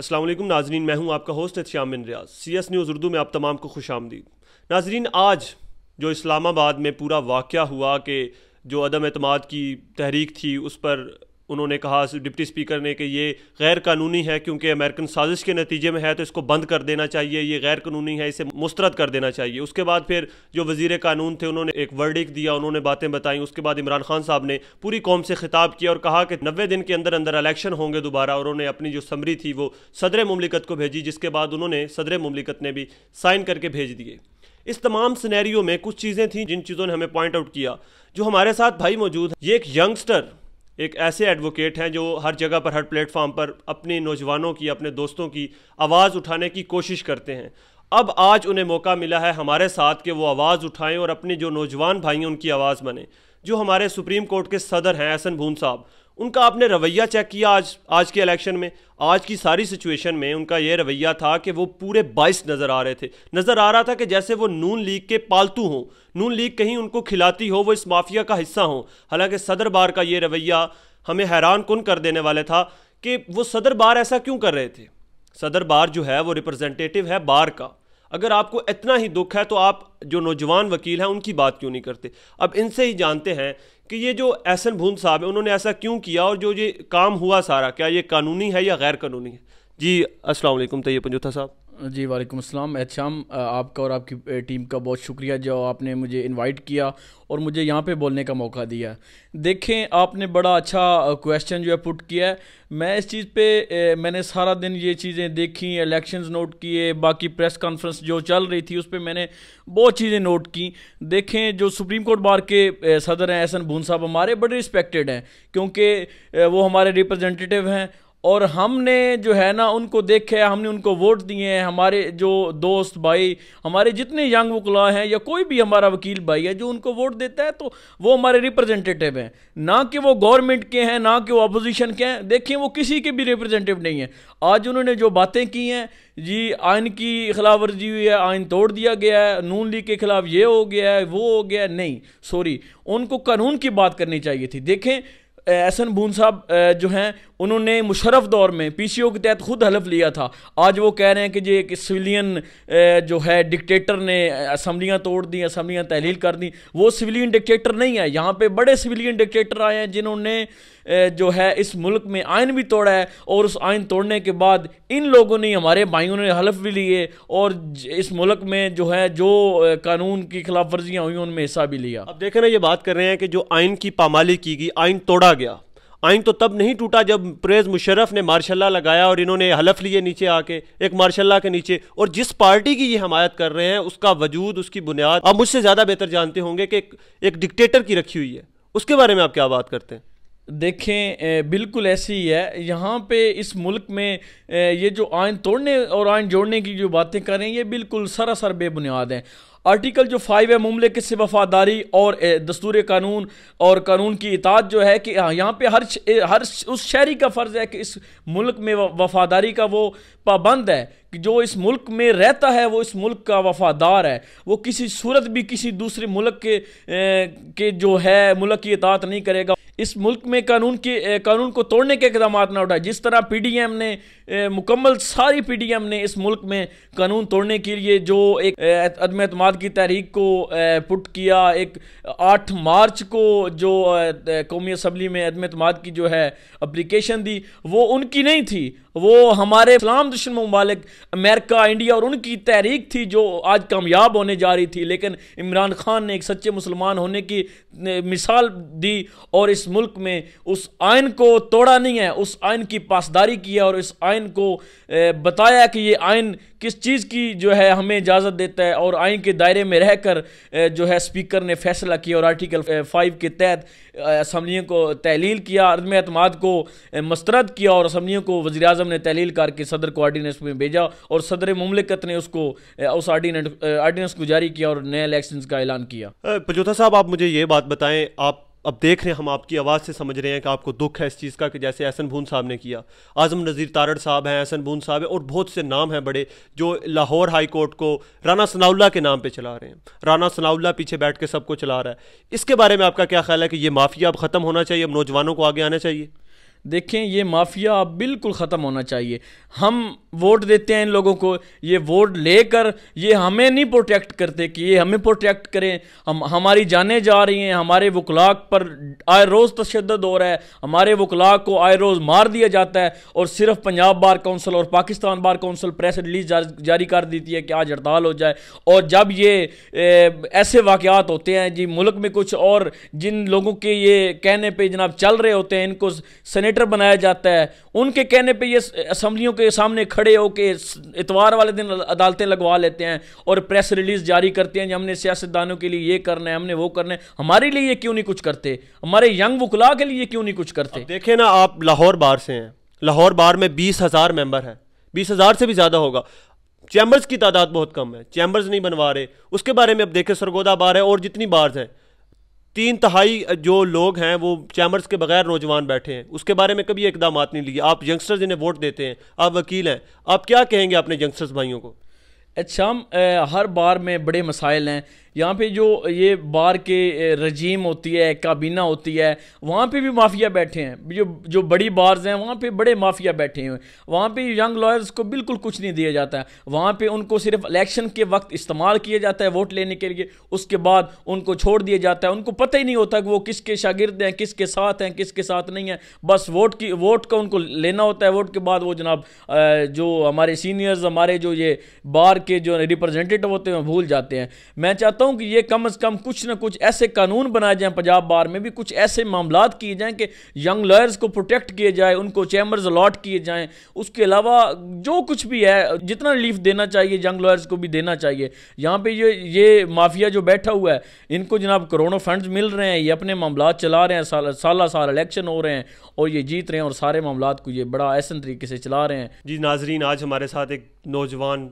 असलम नाजरीन मैं हूं आपका होस्ट है Bin Riaz C S news Urdu में आप तमाम को खुश आमदीद नाजरीन आज जो इस्लामाबाद में पूरा वाक़ हुआ कि जो अदम अतमाद की तहरीक थी उस पर उन्होंने कहा डिप्टी स्पीकर ने कि ये गैर कानूनी है क्योंकि अमेरिकन साजिश के नतीजे में है तो इसको बंद कर देना चाहिए ये गैर कानूनी है इसे मुस्तरद कर देना चाहिए उसके बाद फिर जो वजीर कानून थे उन्होंने एक वर्डिक दिया उन्होंने बातें बताई उसके बाद इमरान खान साहब ने पूरी कौम से खिताब किया और कहा कि नब्बे दिन के अंदर अंदर इलेक्शन होंगे दोबारा और उन्होंने अपनी जो समरी थी वो सदर ममलिकत को भेजी जिसके बाद उन्होंने सदर ममलिकत ने भी साइन करके भेज दिए इस तमाम सिनेरियो में कुछ चीज़ें थी जिन चीज़ों ने हमें पॉइंट आउट किया जो हमारे साथ भाई मौजूद ये एक यंगस्टर एक ऐसे एडवोकेट हैं जो हर जगह पर हर प्लेटफॉर्म पर अपने नौजवानों की अपने दोस्तों की आवाज़ उठाने की कोशिश करते हैं अब आज उन्हें मौका मिला है हमारे साथ के वो आवाज़ उठाएं और अपने जो नौजवान भाई हैं उनकी आवाज़ बने जो हमारे सुप्रीम कोर्ट के सदर हैं एहसन भून साहब उनका आपने रवैया चेक किया आज आज के इलेक्शन में आज की सारी सिचुएशन में उनका यह रवैया था कि वो पूरे बाइस नज़र आ रहे थे नज़र आ रहा था कि जैसे वो नून लीग के पालतू हों नून लीग कहीं उनको खिलाती हो वो इस माफिया का हिस्सा हों हालांकि सदर बार का ये रवैया हमें हैरान कन कर देने वाला था कि वो सदर बार ऐसा क्यों कर रहे थे सदर बार जो है वो रिप्रेजेंटेटिव है बार का अगर आपको इतना ही दुख है तो आप जो नौजवान वकील हैं उनकी बात क्यों नहीं करते अब इनसे ही जानते हैं कि ये जो एहसन भून साहब हैं उन्होंने ऐसा क्यों किया और जो ये काम हुआ सारा क्या ये कानूनी है या गैर कानूनी है जी असल वालेकुम तैयब पंजोथा साहब जी वालेकुम अस्सलाम एहतशाम अच्छा आपका और आपकी टीम का बहुत शुक्रिया जो आपने मुझे इनवाइट किया और मुझे यहाँ पे बोलने का मौका दिया देखें आपने बड़ा अच्छा क्वेश्चन जो है पुट किया है मैं इस चीज़ पे मैंने सारा दिन ये चीज़ें देखी इलेक्शंस नोट किए बाकी प्रेस कॉन्फ्रेंस जो चल रही थी उस पर मैंने बहुत चीज़ें नोट की देखें जो सुप्रीम कोर्ट बार के सदर हैं एहसन भून साहब हमारे बड़े रिस्पेक्टेड हैं क्योंकि वो हमारे रिप्रजेंटेटिव हैं और हमने जो है ना उनको देखे है हमने उनको वोट दिए हैं हमारे जो दोस्त भाई हमारे जितने यंग वकला हैं या कोई भी हमारा वकील भाई है जो उनको वोट देता है तो वो हमारे रिप्रेजेंटेटिव हैं ना कि वो गवर्नमेंट के हैं ना कि वो अपोजिशन के हैं देखिए वो किसी के भी रिप्रेजेंटेटिव नहीं है आज उन्होंने जो बातें की हैं जी आयन की खिलाफ वर्जी हुई है आयन तोड़ दिया गया है नून लीग के खिलाफ ये हो गया है वो हो गया है नहीं सॉरी उनको कानून की बात करनी चाहिए थी देखें एहसन भून साहब जो हैं उन्होंने मुशरफ दौर में पी सी ओ के तहत खुद हलफ लिया था आज वो कह रहे हैं कि जी एक सिविलियन जो है डिक्टेटर ने असम्बलियाँ तोड़ दी असम्बलियाँ तहलील कर दी वो सिविलियन डिक्टेटर नहीं है यहाँ पे बड़े सिविलियन डिक्टेटर आए हैं जिन्होंने जो है इस मुल्क में आयन भी तोड़ा है और उस आयन तोड़ने के बाद इन लोगों ने हमारे भाइयों ने हलफ भी लिए और इस मुल्क में जो है जो कानून की खिलाफ वर्जियाँ हुई उनमें हिस्सा भी लिया अब देखें ना ये बात कर रहे हैं कि जो आयन की पामाली की गई आयन तोड़ा गया आइन तो तब नहीं टूटा जब प्रेज मुशरफ ने मार्शाला लगाया और इन्होंने हलफ लिए नीचे आके एक मार्शाला के नीचे और जिस पार्टी की ये हमायत कर रहे हैं उसका वजूद उसकी बुनियाद आप मुझसे ज़्यादा बेहतर जानते होंगे कि एक, एक डिक्टेटर की रखी हुई है उसके बारे में आप क्या बात करते हैं देखें बिल्कुल ऐसी ही है यहाँ पे इस मुल्क में ये जो आयन तोड़ने और आयन जोड़ने की जो बातें कर रहे हैं ये बिल्कुल सरासर बेबुनियाद हैं आर्टिकल जो फाइव है ममले की वफादारी और दस्तूर कानून और कानून की इताद जो है कि हाँ, यहाँ पे हर हर उस शहरी का फ़र्ज़ है कि इस मुल्क में वफादारी का वो पाबंद है कि जो इस मुल्क में रहता है वो इस मुल्क का वफादार है वो किसी सूरत भी किसी दूसरे मुल्क के, के जो है मुल्क की इतात नहीं करेगा इस मुल्क में कानून के कानून को तोड़ने के इकदाम ना उठाए जिस तरह पी डी एम ने ए, मुकम्मल सारी पी डी एम ने इस मुल्क में कानून तोड़ने के लिए जो एक अदम अतम की तहरीक को ए, पुट किया एक आठ मार्च को जो ए, कौमी असम्बली में अदम अतमाद की जो है अप्लीकेशन दी वो उनकी नहीं थी वो हमारे इस्लाम दुश्मन ममालिक अमेरिका इंडिया और उनकी तहरीक थी जो आज कामयाब होने जा रही थी लेकिन इमरान खान ने एक सच्चे मुसलमान होने की मिसाल दी और इस मुल्क में उस आयन को तोड़ा नहीं है उस आयन की पासदारी की है और इस आयन को बताया कि ये आयन किस चीज़ की जो है हमें इजाज़त देता है और आइन के दायरे में रह कर जो है स्पीकर ने फैसला किया और आर्टिकल फाइव के तहत असम्बलियों को तहलील किया अदम अतमाद को मस्तरद किया और असम्बलियों को वजी अजम ने तहलील करके सदर को आर्डीनेंस में भेजा और सदर ममलिकत ने उसको उस आर्डीनेंस को जारी किया और नए इलेक्शन का ऐलान किया पजोथा साहब आप मुझे ये बात बताएं आप अब देख रहे हैं हम आपकी आवाज़ से समझ रहे हैं कि आपको दुख है इस चीज़ का कि जैसे एहसन भून साहब ने किया आज़म नज़ीर तारड़ साहब हैं एहसन भून साहब हैं और बहुत से नाम हैं बड़े जो लाहौर हाई कोर्ट को राना सनाउल्ला के नाम पे चला रहे हैं राना सनाउल्ला पीछे बैठ के सबको चला रहा है इसके बारे में आपका क्या ख्याल है कि ये माफिया अब ख़त्म होना चाहिए अब नौजवानों को आगे आना चाहिए देखें ये माफिया अब बिल्कुल ख़त्म होना चाहिए हम वोट देते हैं इन लोगों को ये वोट लेकर ये हमें नहीं प्रोटेक्ट करते कि ये हमें प्रोटेक्ट करें हम हमारी जानें जा रही हैं हमारे वकलाक पर आए रोज़ तशद हो रहा है हमारे वकलाक को आए रोज़ मार दिया जाता है और सिर्फ पंजाब बार काउंसिल और Pakistan bar council press release जार, जारी कर देती है कि आज हड़ताल हो जाए और जब ये ए, ऐसे वाक़ात होते हैं जी मुल्क में कुछ और जिन लोगों के ये कहने पर जनाब चल रहे होते हैं इनको सैनिटर बनाया जाता है उनके कहने पर ये असम्बलियों के सामने खड़े होकर इतवार वाले दिन अदालतें लगवा लेते हैं और प्रेस रिलीज जारी करते हैं हमने सियासतदानों के लिए ये करना है हमने वो करना है हमारे लिए ये क्यों नहीं कुछ करते हमारे यंग वकला के लिए क्यों नहीं कुछ करते देखे ना आप लाहौर बार से हैं लाहौर बार में बीस हज़ार मेम्बर हैं बीस हज़ार से भी ज़्यादा होगा चैम्बर्स की तादाद बहुत कम है चैम्बर्स नहीं बनवा रहे उसके बारे में अब देखें सरगोदा बार है और जितनी बार्स हैं तीन तहाई जो लोग हैं वो चैमर्स के बगैर नौजवान बैठे हैं उसके बारे में कभी इकदाम नहीं लिए आप यंगस्टर्स इन्हें वोट देते हैं आप वकील हैं आप क्या कहेंगे अपने यंगस्टर्स भाइयों को अच्छा हम हर बार में बड़े मसाइल हैं यहाँ पे जो ये बार के रजीम होती है काबीना होती है वहाँ पे भी माफिया बैठे हैं जो जो बड़ी बार्स हैं वहाँ पे बड़े माफिया बैठे हुए हैं वहाँ पे यंग लॉयर्स को बिल्कुल कुछ नहीं दिया जाता है वहाँ पे उनको सिर्फ इलेक्शन के वक्त इस्तेमाल किया जाता है वोट लेने के लिए उसके बाद उनको छोड़ दिया जाता है उनको पता ही नहीं होता कि वो किसके शागिर्द हैं किसके साथ हैं किसके साथ नहीं हैं बस वोट की वोट का उनको लेना होता है वोट के बाद वो जनाब जो हमारे सीनियर्स हमारे जो ये बार के जो रिप्रजेंटेटिव होते हैं भूल जाते हैं मैं चाहता चाहता हूँ कि ये कम अज़ कम कुछ ना कुछ ऐसे कानून बनाए जाएँ पंजाब बार में भी कुछ ऐसे मामला किए जाएँ कि यंग लॉयर्स को प्रोटेक्ट किए जाए उनको चैम्बर्स अलाट किए जाएँ उसके अलावा जो कुछ भी है जितना रिलीफ देना चाहिए यंग लॉयर्स को भी देना चाहिए यहाँ पर ये ये माफिया जो बैठा हुआ है इनको जनाब करोड़ों फंड मिल रहे हैं ये अपने मामला चला रहे हैं साल साल हाँ साल इलेक्शन हो रहे हैं और ये जीत रहे हैं और सारे मामला को ये बड़ा ऐसा तरीके से चला रहे हैं जी नाजरीन आज हमारे साथ एक नौजवान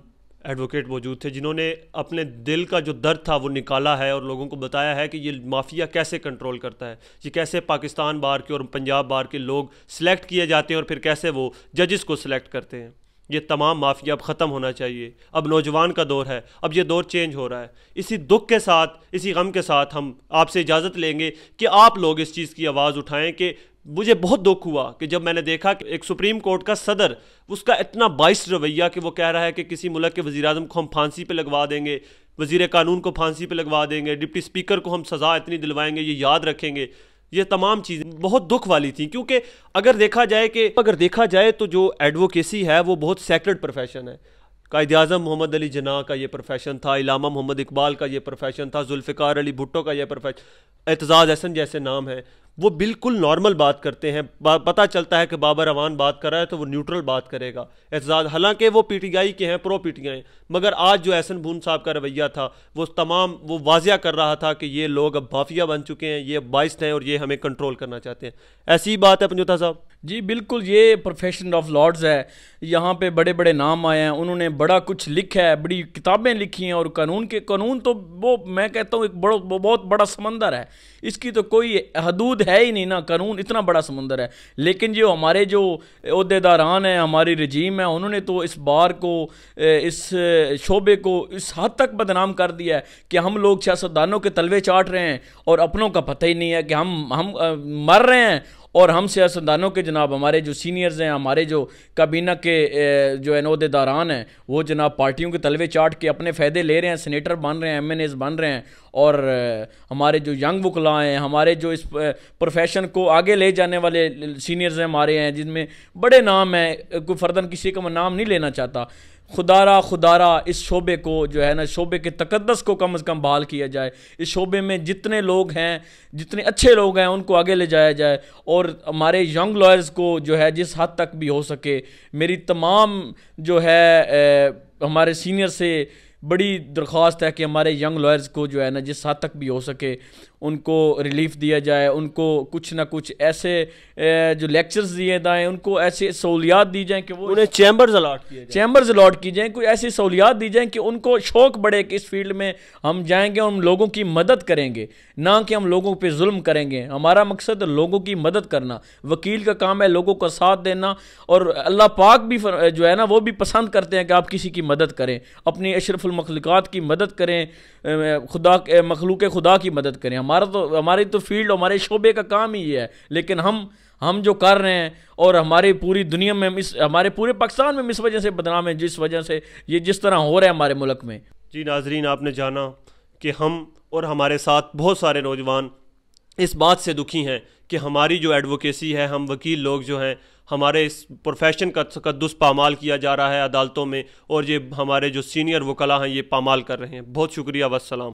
एडवोकेट मौजूद थे जिन्होंने अपने दिल का जो दर्द था वो निकाला है और लोगों को बताया है कि ये माफिया कैसे कंट्रोल करता है ये कैसे पाकिस्तान बार के और पंजाब बार के लोग सिलेक्ट किए जाते हैं और फिर कैसे वो जजेस को सिलेक्ट करते हैं ये तमाम माफिया अब ख़त्म होना चाहिए अब नौजवान का दौर है अब ये दौर चेंज हो रहा है इसी दुख के साथ इसी गम के साथ हम आपसे इजाज़त लेंगे कि आप लोग इस चीज़ की आवाज़ उठाएं कि मुझे बहुत दुख हुआ कि जब मैंने देखा कि एक सुप्रीम कोर्ट का सदर उसका इतना बाइस रवैया कि वो कह रहा है कि किसी मुल्क के वजी अजम को हम फांसी पर लगवा देंगे वजीर कानून को फांसी पर लगवा देंगे डिप्टी स्पीकर को हम सज़ा इतनी दिलवाएंगे ये याद रखेंगे ये तमाम चीज़ें बहुत दुख वाली थी क्योंकि अगर देखा जाए कि अगर देखा जाए तो जो एडवोकेसी है वो बहुत सेक्रेट प्रोफेशन है कायद अजम मोहम्मद अली जना का ये प्रोफेशन था इलामा मोहम्मद इकबाल का ये प्रोफेशन था जुल्फ़िकार अली भुट्टो का ये प्रोफेशन एतजाज़ हसन जैसे नाम हैं वो बिल्कुल नॉर्मल बात करते हैं पता चलता है कि बाबर अवान बात कर रहा है तो वो न्यूट्रल बात करेगा एजाज हालांकि वो पीटीआई के हैं प्रो पीटीआई मगर आज जो एहसन भून साहब का रवैया था वो तमाम वो वाजिया कर रहा था कि ये लोग अब माफिया बन चुके हैं ये बाइस हैं और ये हमें कंट्रोल करना चाहते हैं ऐसी बात है पंजोता साहब जी बिल्कुल ये प्रोफेशन ऑफ लॉर्ड्स है यहाँ पे बड़े बड़े नाम आए हैं उन्होंने बड़ा कुछ लिखा है बड़ी किताबें लिखी हैं और कानून के कानून तो वो मैं कहता हूँ एक बड़ो बहुत बड़ा समंदर है इसकी तो कोई हदूद है ही नहीं ना कानून इतना बड़ा समुंदर है लेकिन जो हमारे जो अहदेदारान हैं हमारी रजीम है उन्होंने तो इस बार को इस शोबे को इस हद तक बदनाम कर दिया है कि हम लोग सियासतदानों के तलवे चाट रहे हैं और अपनों का पता ही नहीं है कि हम हम मर रहे हैं और हम सियासतदानों के जनाब हमारे जो सीनियर्स हैं हमारे जो काबीना के जो अहदेदारान हैं वो जनाब पार्टियों के तलवे चाट के अपने फ़ायदे ले रहे हैं सेनेटर बन रहे हैं एम एन एज बन रहे हैं और हमारे जो यंग वकला हैं हमारे जो इस प्रोफेशन को आगे ले जाने वाले सीनियर्स हैं हमारे हैं जिनमें बड़े नाम हैं कोई फर्दन किसी का मैं नाम नहीं लेना चाहता खुदारा खुदारा इस शोबे को जो है ना शोबे के तकदस को कम अज़ कम बहाल किया जाए इस शोबे में जितने लोग हैं जितने अच्छे लोग हैं उनको आगे ले जाया जाए और हमारे यंग लॉयर्स को जो है जिस हद तक भी हो सके मेरी तमाम जो है ए, हमारे सीनियर से बड़ी दरख्वास्त है कि हमारे यंग लॉयर्स को जो है ना जिस हद तक भी हो सके उनको रिलीफ दिया जाए उनको कुछ ना कुछ ऐसे जो लेक्चर्स दिए जाएँ उनको ऐसी सहूलियात दी जाएँ कि वो उन्हें चैम्बर्स अलाट किए चैम्बर्स अलाट की जाएँ कोई ऐसी सहूलियात दी जाएँ कि उनको शौक बढ़े कि इस फील्ड में हम जाएंगे और हम लोगों की मदद करेंगे ना कि हम लोगों पर जुल्म करेंगे हमारा मकसद लोगों की मदद करना वकील का काम है लोगों का साथ देना और अल्लाह पाक भी जो है ना वो भी पसंद करते हैं कि आप किसी की मदद करें अपनी अशरफुलमखलूक़ात की मदद करें खुदा मखलूक खुदा की मदद करें हमारा तो हमारी तो फील्ड हमारे शोबे का काम ही है लेकिन हम हम जो कर रहे हैं और हमारी पूरी दुनिया में इस हमारे पूरे पाकिस्तान में इस वजह से बदनाम है जिस वजह से ये जिस तरह हो रहा है हमारे मुल्क में जी नाजरीन आपने जाना कि हम और हमारे साथ बहुत सारे नौजवान इस बात से दुखी हैं कि हमारी जो एडवोकेसी है हम वकील लोग जो हैं हमारे इस प्रोफेशन का तकदस पामाल किया जा रहा है अदालतों में और ये हमारे जो सीनियर वकला हैं ये पामाल कर रहे हैं बहुत शुक्रिया वसलम